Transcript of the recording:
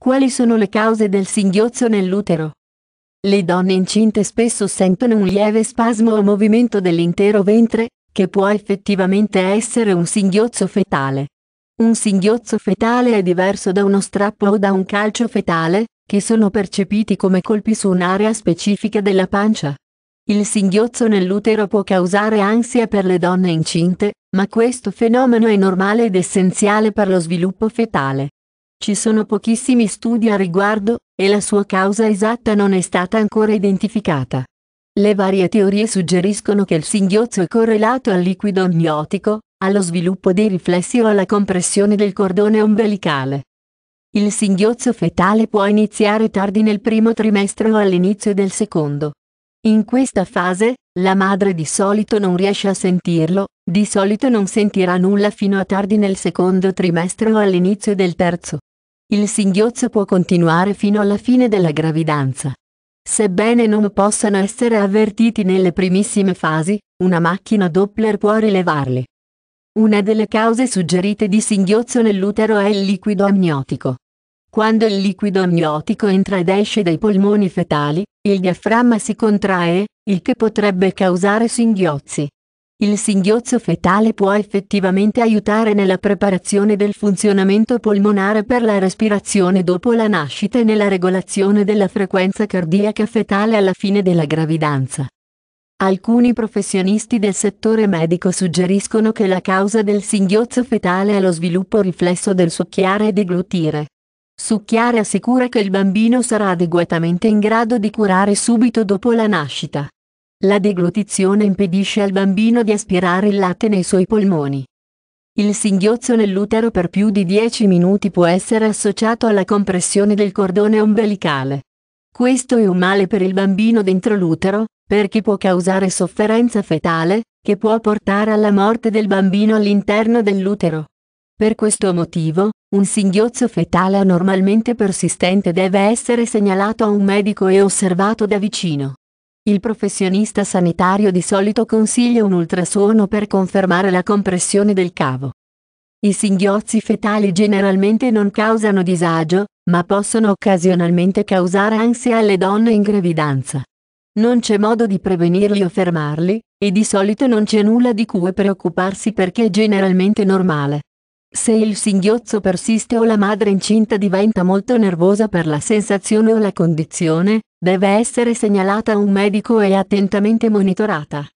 Quali sono le cause del singhiozzo nell'utero? Le donne incinte spesso sentono un lieve spasmo o movimento dell'intero ventre, che può effettivamente essere un singhiozzo fetale. Un singhiozzo fetale è diverso da uno strappo o da un calcio fetale, che sono percepiti come colpi su un'area specifica della pancia. Il singhiozzo nell'utero può causare ansia per le donne incinte, ma questo fenomeno è normale ed essenziale per lo sviluppo fetale. Ci sono pochissimi studi a riguardo, e la sua causa esatta non è stata ancora identificata. Le varie teorie suggeriscono che il singhiozzo è correlato al liquido amniotico, allo sviluppo dei riflessi o alla compressione del cordone ombelicale. Il singhiozzo fetale può iniziare tardi nel primo trimestre o all'inizio del secondo. In questa fase, la madre di solito non riesce a sentirlo, di solito non sentirà nulla fino a tardi nel secondo trimestre o all'inizio del terzo. Il singhiozzo può continuare fino alla fine della gravidanza. Sebbene non possano essere avvertiti nelle primissime fasi, una macchina Doppler può rilevarli. Una delle cause suggerite di singhiozzo nell'utero è il liquido amniotico. Quando il liquido amniotico entra ed esce dai polmoni fetali, il diaframma si contrae, il che potrebbe causare singhiozzi. Il singhiozzo fetale può effettivamente aiutare nella preparazione del funzionamento polmonare per la respirazione dopo la nascita e nella regolazione della frequenza cardiaca fetale alla fine della gravidanza. Alcuni professionisti del settore medico suggeriscono che la causa del singhiozzo fetale è lo sviluppo riflesso del succhiare e deglutire. Succhiare assicura che il bambino sarà adeguatamente in grado di curare subito dopo la nascita. La deglutizione impedisce al bambino di aspirare il latte nei suoi polmoni. Il singhiozzo nell'utero per più di 10 minuti può essere associato alla compressione del cordone ombelicale. Questo è un male per il bambino dentro l'utero, perché può causare sofferenza fetale, che può portare alla morte del bambino all'interno dell'utero. Per questo motivo, un singhiozzo fetale anormalmente persistente deve essere segnalato a un medico e osservato da vicino. Il professionista sanitario di solito consiglia un ultrasuono per confermare la compressione del cavo. I singhiozzi fetali generalmente non causano disagio, ma possono occasionalmente causare ansia alle donne in gravidanza. Non c'è modo di prevenirli o fermarli, e di solito non c'è nulla di cui preoccuparsi perché è generalmente normale. Se il singhiozzo persiste o la madre incinta diventa molto nervosa per la sensazione o la condizione, deve essere segnalata a un medico e attentamente monitorata.